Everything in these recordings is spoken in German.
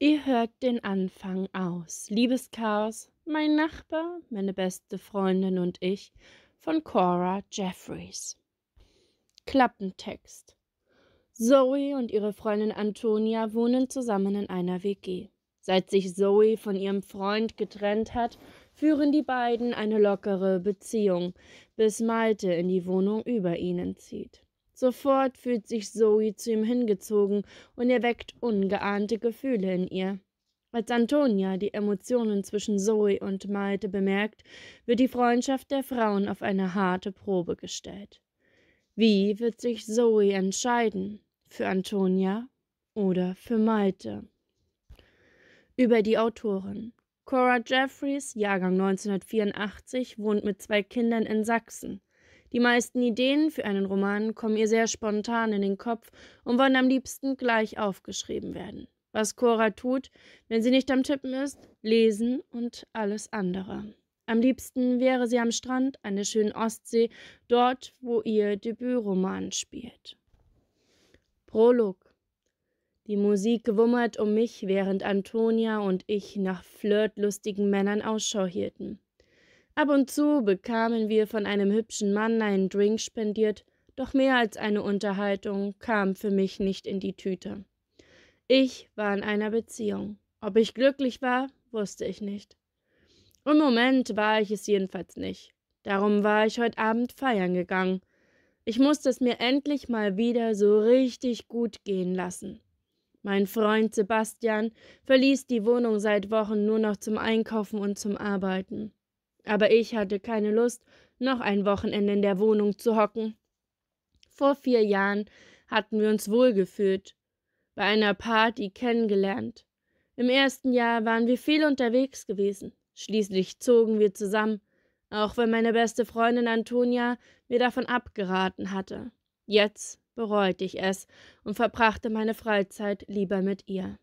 Ihr hört den Anfang aus. Liebes Chaos, mein Nachbar, meine beste Freundin und ich von Cora Jeffries. Klappentext. Zoe und ihre Freundin Antonia wohnen zusammen in einer WG. Seit sich Zoe von ihrem Freund getrennt hat, führen die beiden eine lockere Beziehung, bis Malte in die Wohnung über ihnen zieht. Sofort fühlt sich Zoe zu ihm hingezogen und er weckt ungeahnte Gefühle in ihr. Als Antonia die Emotionen zwischen Zoe und Malte bemerkt, wird die Freundschaft der Frauen auf eine harte Probe gestellt. Wie wird sich Zoe entscheiden? Für Antonia oder für Malte? Über die Autorin. Cora Jeffries, Jahrgang 1984, wohnt mit zwei Kindern in Sachsen. Die meisten Ideen für einen Roman kommen ihr sehr spontan in den Kopf und wollen am liebsten gleich aufgeschrieben werden. Was Cora tut, wenn sie nicht am Tippen ist, lesen und alles andere. Am liebsten wäre sie am Strand an der schönen Ostsee, dort, wo ihr Debütroman spielt. Prolog. Die Musik gewummert um mich, während Antonia und ich nach flirtlustigen Männern Ausschau hielten. Ab und zu bekamen wir von einem hübschen Mann einen Drink spendiert, doch mehr als eine Unterhaltung kam für mich nicht in die Tüte. Ich war in einer Beziehung. Ob ich glücklich war, wusste ich nicht. Im Moment war ich es jedenfalls nicht. Darum war ich heute Abend feiern gegangen. Ich musste es mir endlich mal wieder so richtig gut gehen lassen. Mein Freund Sebastian verließ die Wohnung seit Wochen nur noch zum Einkaufen und zum Arbeiten aber ich hatte keine Lust, noch ein Wochenende in der Wohnung zu hocken. Vor vier Jahren hatten wir uns wohlgefühlt, bei einer Party kennengelernt. Im ersten Jahr waren wir viel unterwegs gewesen. Schließlich zogen wir zusammen, auch wenn meine beste Freundin Antonia mir davon abgeraten hatte. Jetzt bereute ich es und verbrachte meine Freizeit lieber mit ihr.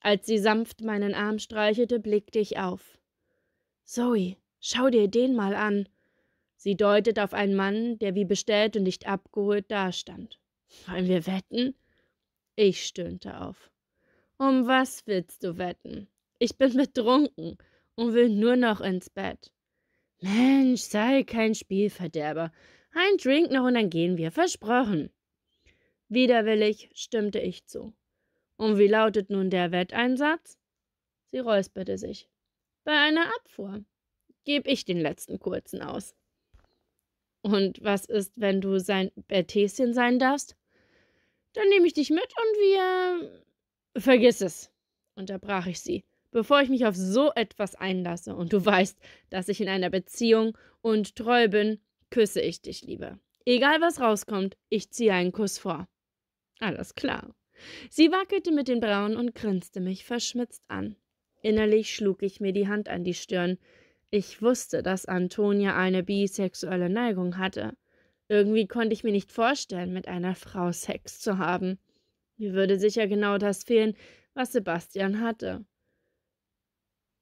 Als sie sanft meinen Arm streichelte, blickte ich auf. Zoe, Schau dir den mal an. Sie deutet auf einen Mann, der wie bestellt und nicht abgeholt dastand. Wollen wir wetten? Ich stöhnte auf. Um was willst du wetten? Ich bin betrunken und will nur noch ins Bett. Mensch, sei kein Spielverderber. Ein Drink noch und dann gehen wir, versprochen. Widerwillig stimmte ich zu. Und wie lautet nun der Wetteinsatz? Sie räusperte sich. Bei einer Abfuhr gebe ich den letzten kurzen aus. Und was ist, wenn du sein Bertheschen äh, sein darfst? Dann nehme ich dich mit und wir. Vergiss es, unterbrach ich sie, bevor ich mich auf so etwas einlasse und du weißt, dass ich in einer Beziehung und treu bin, küsse ich dich lieber. Egal was rauskommt, ich ziehe einen Kuss vor. Alles klar. Sie wackelte mit den Brauen und grinste mich verschmitzt an. Innerlich schlug ich mir die Hand an die Stirn, ich wusste, dass Antonia eine bisexuelle Neigung hatte. Irgendwie konnte ich mir nicht vorstellen, mit einer Frau Sex zu haben. Mir würde sicher genau das fehlen, was Sebastian hatte.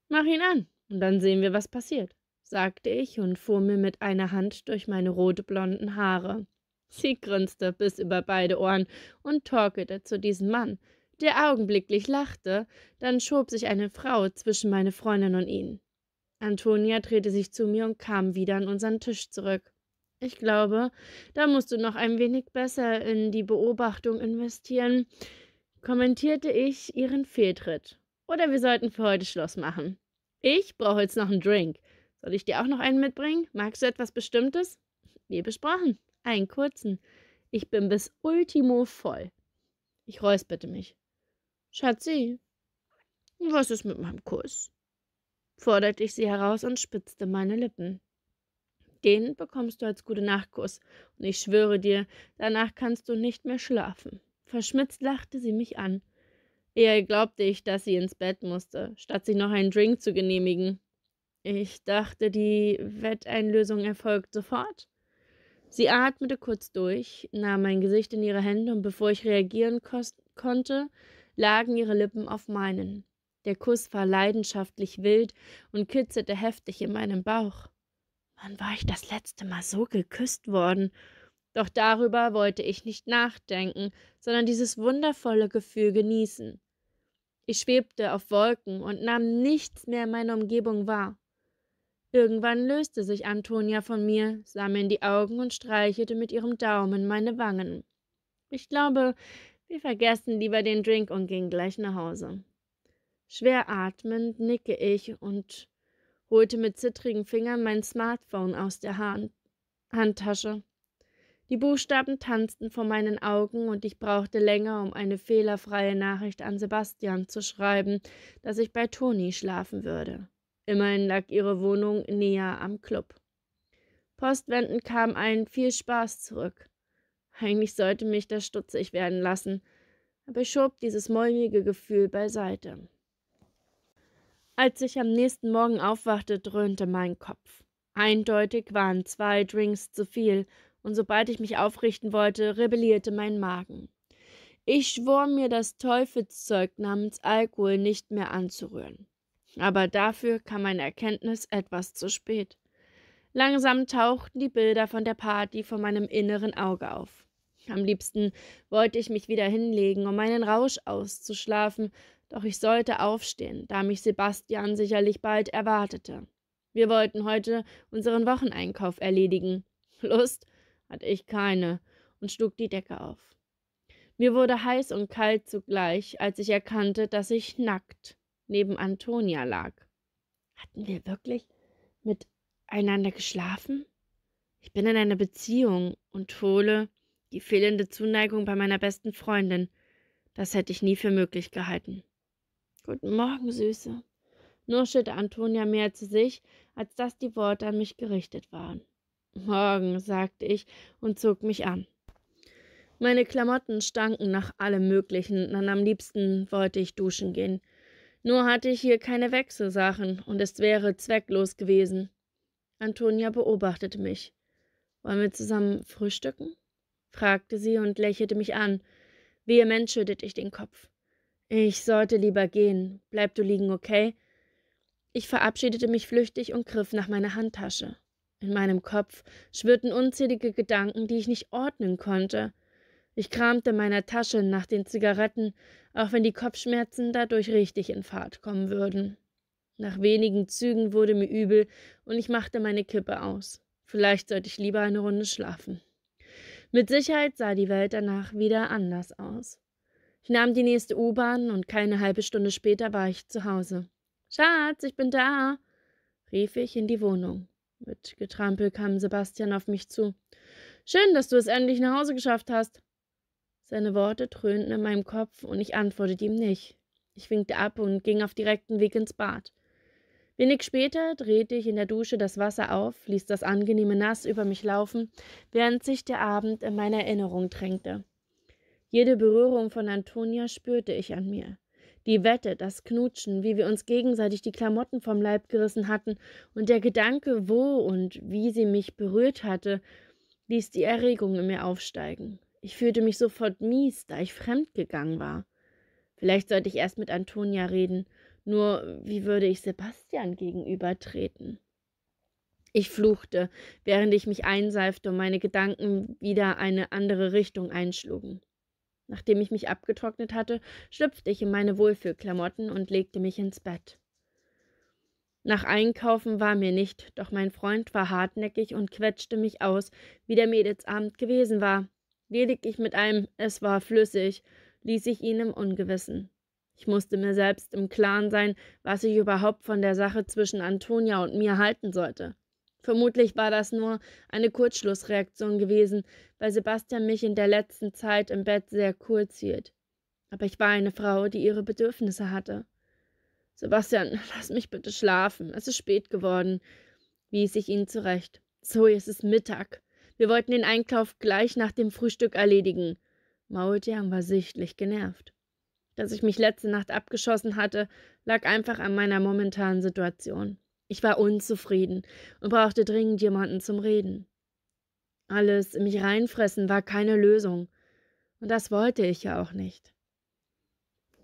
Mach ihn an, und dann sehen wir, was passiert, sagte ich und fuhr mir mit einer Hand durch meine rotblonden Haare. Sie grinste bis über beide Ohren und torkelte zu diesem Mann, der augenblicklich lachte, dann schob sich eine Frau zwischen meine Freundin und ihn. Antonia drehte sich zu mir und kam wieder an unseren Tisch zurück. Ich glaube, da musst du noch ein wenig besser in die Beobachtung investieren, kommentierte ich ihren Fehltritt. Oder wir sollten für heute Schluss machen. Ich brauche jetzt noch einen Drink. Soll ich dir auch noch einen mitbringen? Magst du etwas Bestimmtes? Wie besprochen, einen kurzen. Ich bin bis Ultimo voll. Ich räusperte mich. Schatzi, was ist mit meinem Kuss? forderte ich sie heraus und spitzte meine Lippen. Den bekommst du als gute Nachtkuss, und ich schwöre dir, danach kannst du nicht mehr schlafen. Verschmitzt lachte sie mich an. Eher glaubte ich, dass sie ins Bett musste, statt sich noch einen Drink zu genehmigen. Ich dachte, die Wetteinlösung erfolgt sofort. Sie atmete kurz durch, nahm mein Gesicht in ihre Hände und bevor ich reagieren konnte, lagen ihre Lippen auf meinen. Der Kuss war leidenschaftlich wild und kitzelte heftig in meinem Bauch. Wann war ich das letzte Mal so geküsst worden? Doch darüber wollte ich nicht nachdenken, sondern dieses wundervolle Gefühl genießen. Ich schwebte auf Wolken und nahm nichts mehr in meiner Umgebung wahr. Irgendwann löste sich Antonia von mir, sah mir in die Augen und streichelte mit ihrem Daumen meine Wangen. Ich glaube, wir vergessen lieber den Drink und gehen gleich nach Hause. Schwer atmend nicke ich und holte mit zittrigen Fingern mein Smartphone aus der Hand Handtasche. Die Buchstaben tanzten vor meinen Augen und ich brauchte länger, um eine fehlerfreie Nachricht an Sebastian zu schreiben, dass ich bei Toni schlafen würde. Immerhin lag ihre Wohnung näher am Club. Postwendend kam ein viel Spaß zurück. Eigentlich sollte mich das stutzig werden lassen, aber ich schob dieses mulmige Gefühl beiseite. Als ich am nächsten Morgen aufwachte, dröhnte mein Kopf. Eindeutig waren zwei Drinks zu viel, und sobald ich mich aufrichten wollte, rebellierte mein Magen. Ich schwor mir, das Teufelszeug namens Alkohol nicht mehr anzurühren. Aber dafür kam meine Erkenntnis etwas zu spät. Langsam tauchten die Bilder von der Party vor meinem inneren Auge auf. Am liebsten wollte ich mich wieder hinlegen, um meinen Rausch auszuschlafen, doch ich sollte aufstehen, da mich Sebastian sicherlich bald erwartete. Wir wollten heute unseren Wocheneinkauf erledigen. Lust hatte ich keine und schlug die Decke auf. Mir wurde heiß und kalt zugleich, als ich erkannte, dass ich nackt neben Antonia lag. Hatten wir wirklich miteinander geschlafen? Ich bin in einer Beziehung und hole die fehlende Zuneigung bei meiner besten Freundin. Das hätte ich nie für möglich gehalten. Guten Morgen, Süße. Nur schüttelte Antonia mehr zu sich, als dass die Worte an mich gerichtet waren. Morgen, sagte ich und zog mich an. Meine Klamotten stanken nach allem Möglichen dann am liebsten wollte ich duschen gehen. Nur hatte ich hier keine Wechselsachen und es wäre zwecklos gewesen. Antonia beobachtete mich. Wollen wir zusammen frühstücken? fragte sie und lächelte mich an. Vehement schüttelte ich den Kopf. Ich sollte lieber gehen. Bleib du liegen, okay? Ich verabschiedete mich flüchtig und griff nach meiner Handtasche. In meinem Kopf schwirrten unzählige Gedanken, die ich nicht ordnen konnte. Ich kramte meiner Tasche nach den Zigaretten, auch wenn die Kopfschmerzen dadurch richtig in Fahrt kommen würden. Nach wenigen Zügen wurde mir übel und ich machte meine Kippe aus. Vielleicht sollte ich lieber eine Runde schlafen. Mit Sicherheit sah die Welt danach wieder anders aus. Ich nahm die nächste U-Bahn und keine halbe Stunde später war ich zu Hause. Schatz, ich bin da, rief ich in die Wohnung. Mit Getrampel kam Sebastian auf mich zu. Schön, dass du es endlich nach Hause geschafft hast. Seine Worte dröhnten in meinem Kopf und ich antwortete ihm nicht. Ich winkte ab und ging auf direkten Weg ins Bad. Wenig später drehte ich in der Dusche das Wasser auf, ließ das angenehme Nass über mich laufen, während sich der Abend in meine Erinnerung drängte. Jede Berührung von Antonia spürte ich an mir. Die Wette, das Knutschen, wie wir uns gegenseitig die Klamotten vom Leib gerissen hatten, und der Gedanke, wo und wie sie mich berührt hatte, ließ die Erregung in mir aufsteigen. Ich fühlte mich sofort mies, da ich fremdgegangen war. Vielleicht sollte ich erst mit Antonia reden, nur wie würde ich Sebastian gegenübertreten? Ich fluchte, während ich mich einseifte und meine Gedanken wieder eine andere Richtung einschlugen. Nachdem ich mich abgetrocknet hatte, schlüpfte ich in meine Wohlfühlklamotten und legte mich ins Bett. Nach Einkaufen war mir nicht, doch mein Freund war hartnäckig und quetschte mich aus, wie der Mädelsabend gewesen war. Lediglich mit einem Es war flüssig, ließ ich ihn im Ungewissen. Ich musste mir selbst im Klaren sein, was ich überhaupt von der Sache zwischen Antonia und mir halten sollte. Vermutlich war das nur eine Kurzschlussreaktion gewesen, weil Sebastian mich in der letzten Zeit im Bett sehr kurz hielt. Aber ich war eine Frau, die ihre Bedürfnisse hatte. Sebastian, lass mich bitte schlafen. Es ist spät geworden, wies ich ihn zurecht. Zoe, es ist Mittag. Wir wollten den Einkauf gleich nach dem Frühstück erledigen. Maultier war sichtlich genervt. Dass ich mich letzte Nacht abgeschossen hatte, lag einfach an meiner momentanen Situation. Ich war unzufrieden und brauchte dringend jemanden zum Reden. Alles in mich reinfressen war keine Lösung. Und das wollte ich ja auch nicht.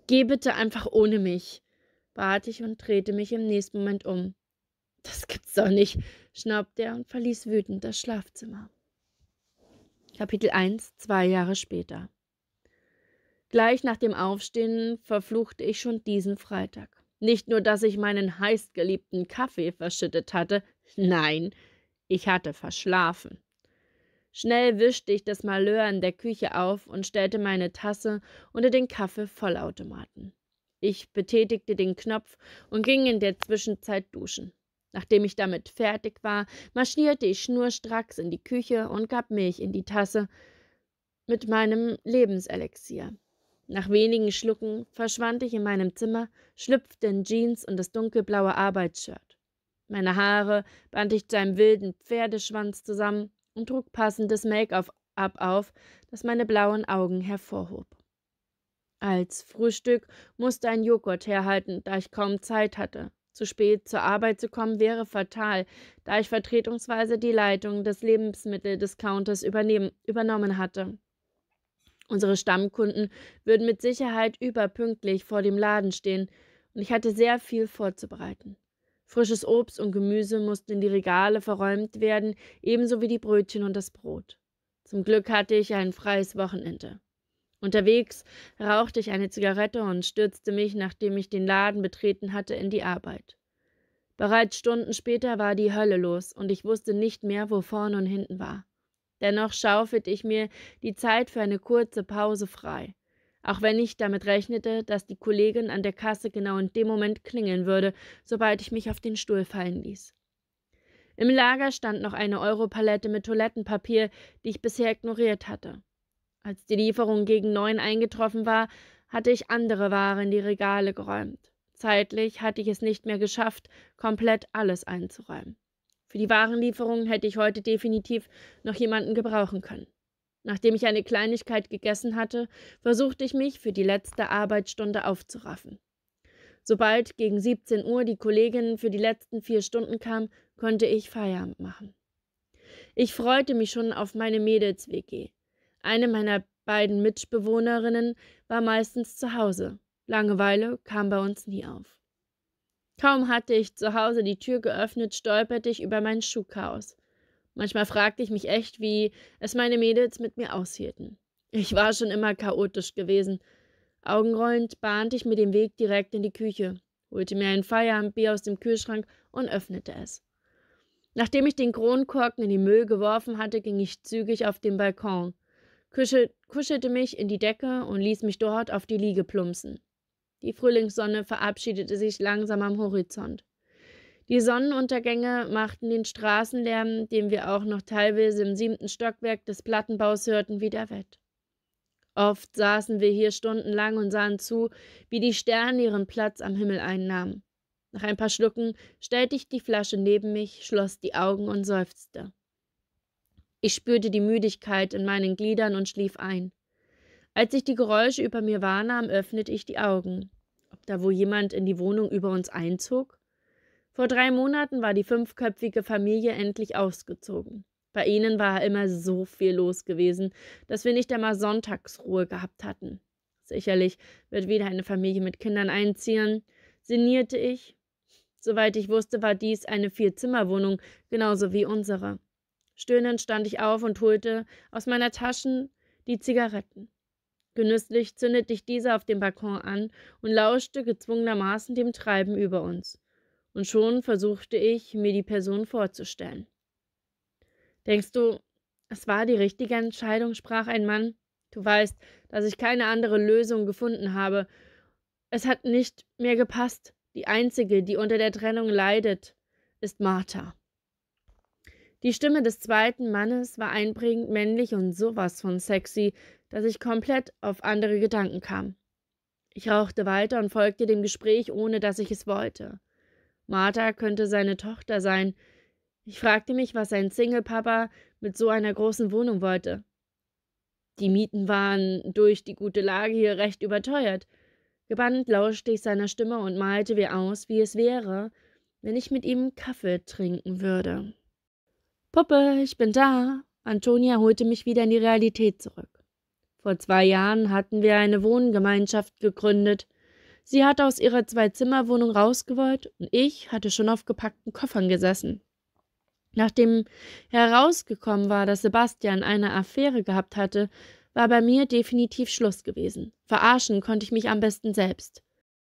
Geh bitte einfach ohne mich, bat ich und drehte mich im nächsten Moment um. Das gibt's doch nicht, schnaubte er und verließ wütend das Schlafzimmer. Kapitel 1 Zwei Jahre später Gleich nach dem Aufstehen verfluchte ich schon diesen Freitag. Nicht nur, dass ich meinen heißgeliebten Kaffee verschüttet hatte, nein, ich hatte verschlafen. Schnell wischte ich das Malheur in der Küche auf und stellte meine Tasse unter den kaffee Ich betätigte den Knopf und ging in der Zwischenzeit duschen. Nachdem ich damit fertig war, marschierte ich schnurstracks in die Küche und gab Milch in die Tasse mit meinem Lebenselixier. Nach wenigen Schlucken verschwand ich in meinem Zimmer, schlüpfte in Jeans und das dunkelblaue Arbeitsshirt. Meine Haare band ich zu einem wilden Pferdeschwanz zusammen und trug passendes Make-up auf, das meine blauen Augen hervorhob. Als Frühstück musste ein Joghurt herhalten, da ich kaum Zeit hatte. Zu spät zur Arbeit zu kommen wäre fatal, da ich vertretungsweise die Leitung des Lebensmitteldiscounters übernommen hatte. Unsere Stammkunden würden mit Sicherheit überpünktlich vor dem Laden stehen, und ich hatte sehr viel vorzubereiten. Frisches Obst und Gemüse mussten in die Regale verräumt werden, ebenso wie die Brötchen und das Brot. Zum Glück hatte ich ein freies Wochenende. Unterwegs rauchte ich eine Zigarette und stürzte mich, nachdem ich den Laden betreten hatte, in die Arbeit. Bereits Stunden später war die Hölle los, und ich wusste nicht mehr, wo vorne und hinten war. Dennoch schaufelte ich mir die Zeit für eine kurze Pause frei. Auch wenn ich damit rechnete, dass die Kollegin an der Kasse genau in dem Moment klingeln würde, sobald ich mich auf den Stuhl fallen ließ. Im Lager stand noch eine Europalette mit Toilettenpapier, die ich bisher ignoriert hatte. Als die Lieferung gegen neun eingetroffen war, hatte ich andere Ware in die Regale geräumt. Zeitlich hatte ich es nicht mehr geschafft, komplett alles einzuräumen. Für die Warenlieferung hätte ich heute definitiv noch jemanden gebrauchen können. Nachdem ich eine Kleinigkeit gegessen hatte, versuchte ich mich für die letzte Arbeitsstunde aufzuraffen. Sobald gegen 17 Uhr die Kolleginnen für die letzten vier Stunden kamen, konnte ich Feierabend machen. Ich freute mich schon auf meine Mädels-WG. Eine meiner beiden Mitbewohnerinnen war meistens zu Hause. Langeweile kam bei uns nie auf. Kaum hatte ich zu Hause die Tür geöffnet, stolperte ich über mein Schuhchaos. Manchmal fragte ich mich echt, wie es meine Mädels mit mir aushielten. Ich war schon immer chaotisch gewesen. Augenrollend bahnte ich mir den Weg direkt in die Küche, holte mir ein Feierabendbier aus dem Kühlschrank und öffnete es. Nachdem ich den Kronkorken in den Müll geworfen hatte, ging ich zügig auf den Balkon, kuschelte mich in die Decke und ließ mich dort auf die Liege plumpsen. Die Frühlingssonne verabschiedete sich langsam am Horizont. Die Sonnenuntergänge machten den Straßenlärm, den wir auch noch teilweise im siebten Stockwerk des Plattenbaus hörten, wieder wett. Oft saßen wir hier stundenlang und sahen zu, wie die Sterne ihren Platz am Himmel einnahmen. Nach ein paar Schlucken stellte ich die Flasche neben mich, schloss die Augen und seufzte. Ich spürte die Müdigkeit in meinen Gliedern und schlief ein. Als ich die Geräusche über mir wahrnahm, öffnete ich die Augen. Ob da wohl jemand in die Wohnung über uns einzog? Vor drei Monaten war die fünfköpfige Familie endlich ausgezogen. Bei ihnen war immer so viel los gewesen, dass wir nicht einmal Sonntagsruhe gehabt hatten. Sicherlich wird wieder eine Familie mit Kindern einziehen, sinnierte ich. Soweit ich wusste, war dies eine Vierzimmerwohnung, genauso wie unsere. Stöhnend stand ich auf und holte aus meiner Taschen die Zigaretten. Genüsslich zündete ich diese auf dem Balkon an und lauschte gezwungenermaßen dem Treiben über uns. Und schon versuchte ich, mir die Person vorzustellen. Denkst du, es war die richtige Entscheidung, sprach ein Mann. Du weißt, dass ich keine andere Lösung gefunden habe. Es hat nicht mehr gepasst. Die einzige, die unter der Trennung leidet, ist Martha. Die Stimme des zweiten Mannes war einprägend männlich und sowas von sexy, dass ich komplett auf andere Gedanken kam. Ich rauchte weiter und folgte dem Gespräch, ohne dass ich es wollte. Martha könnte seine Tochter sein. Ich fragte mich, was ein Single-Papa mit so einer großen Wohnung wollte. Die Mieten waren durch die gute Lage hier recht überteuert. Gebannt lauschte ich seiner Stimme und malte mir aus, wie es wäre, wenn ich mit ihm Kaffee trinken würde. Puppe, ich bin da. Antonia holte mich wieder in die Realität zurück. Vor zwei Jahren hatten wir eine Wohngemeinschaft gegründet. Sie hatte aus ihrer Zwei-Zimmer-Wohnung rausgewollt und ich hatte schon auf gepackten Koffern gesessen. Nachdem herausgekommen war, dass Sebastian eine Affäre gehabt hatte, war bei mir definitiv Schluss gewesen. Verarschen konnte ich mich am besten selbst.